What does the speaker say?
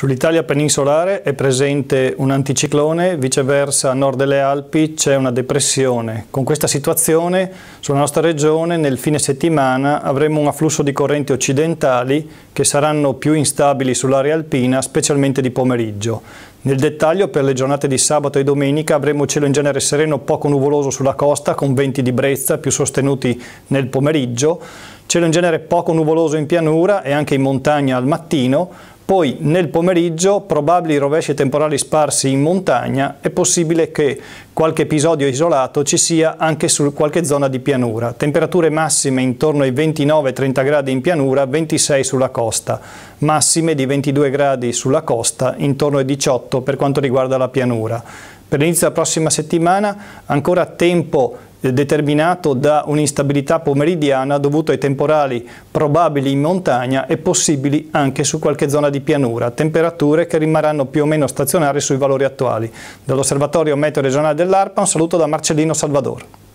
Sull'Italia peninsolare è presente un anticiclone, viceversa a nord delle Alpi c'è una depressione. Con questa situazione sulla nostra regione nel fine settimana avremo un afflusso di correnti occidentali che saranno più instabili sull'area alpina, specialmente di pomeriggio. Nel dettaglio per le giornate di sabato e domenica avremo cielo in genere sereno poco nuvoloso sulla costa con venti di brezza più sostenuti nel pomeriggio, cielo in genere poco nuvoloso in pianura e anche in montagna al mattino, poi nel pomeriggio probabili rovesci temporali sparsi in montagna, è possibile che qualche episodio isolato ci sia anche su qualche zona di pianura. Temperature massime intorno ai 29-30 gradi in pianura, 26 sulla costa, massime di 22 gradi sulla costa, intorno ai 18 per quanto riguarda la pianura. Per l'inizio della prossima settimana ancora tempo determinato da un'instabilità pomeridiana dovuta ai temporali probabili in montagna e possibili anche su qualche zona di pianura, temperature che rimarranno più o meno stazionarie sui valori attuali. Dall'Osservatorio Meteo Regionale dell'ARPA un saluto da Marcellino Salvador.